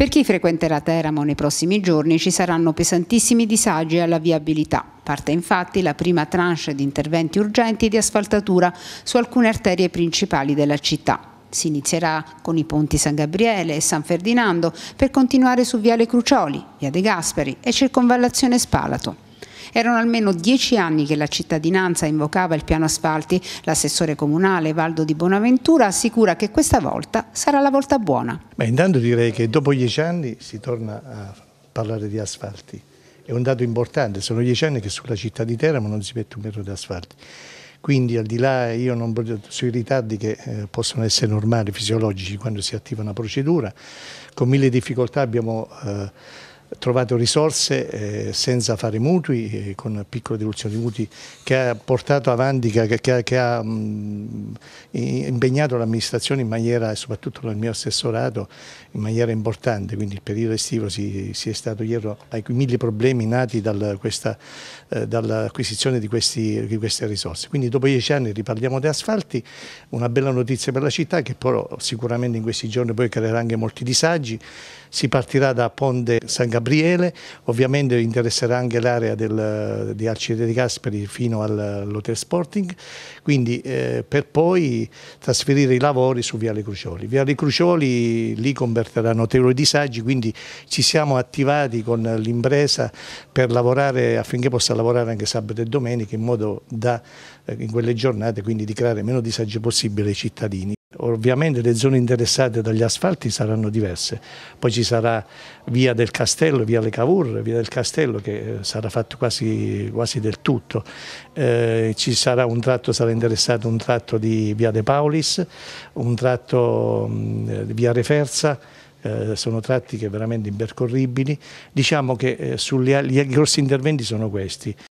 Per chi frequenterà Teramo nei prossimi giorni ci saranno pesantissimi disagi alla viabilità. Parte infatti la prima tranche di interventi urgenti di asfaltatura su alcune arterie principali della città. Si inizierà con i ponti San Gabriele e San Ferdinando per continuare su Viale Crucioli, Via De Gasperi e Circonvallazione Spalato. Erano almeno dieci anni che la cittadinanza invocava il piano asfalti. L'assessore comunale Valdo Di Bonaventura assicura che questa volta sarà la volta buona. Ma intanto direi che dopo dieci anni si torna a parlare di asfalti. È un dato importante, sono dieci anni che sulla città di Teramo non si mette un metro di asfalti. Quindi al di là io non sui ritardi che eh, possono essere normali, fisiologici, quando si attiva una procedura, con mille difficoltà abbiamo... Eh, trovato risorse eh, senza fare mutui, eh, con piccole diluzioni di mutui, che ha portato avanti, che, che, che ha mh, mm, impegnato l'amministrazione in maniera, e soprattutto il mio assessorato, in maniera importante. Quindi il periodo estivo si, si è stato ieri ai mille problemi nati dal, eh, dall'acquisizione di, di, queste risorse. Quindi dopo dieci anni riparliamo di asfalti, una bella notizia per la città che però sicuramente in questi giorni poi creerà anche molti disagi. Si partirà da Ponte San Gabriele Gabriele, ovviamente interesserà anche l'area di Alcide di Casperi fino all'Hotel Sporting, quindi eh, per poi trasferire i lavori su Viale Crucioli. Viale Crucioli lì converterà notevoli disagi, quindi ci siamo attivati con l'impresa per lavorare affinché possa lavorare anche sabato e domenica in modo da eh, in quelle giornate quindi di creare meno disagi possibile ai cittadini. Ovviamente le zone interessate dagli asfalti saranno diverse, poi ci sarà via del Castello, via Le Cavour, via del Castello che eh, sarà fatto quasi, quasi del tutto, eh, ci sarà un tratto, sarà interessato un tratto di via De Paulis, un tratto di mm, eh, via Referza, eh, sono tratti che veramente impercorribili. Diciamo che eh, sugli, gli grossi interventi sono questi.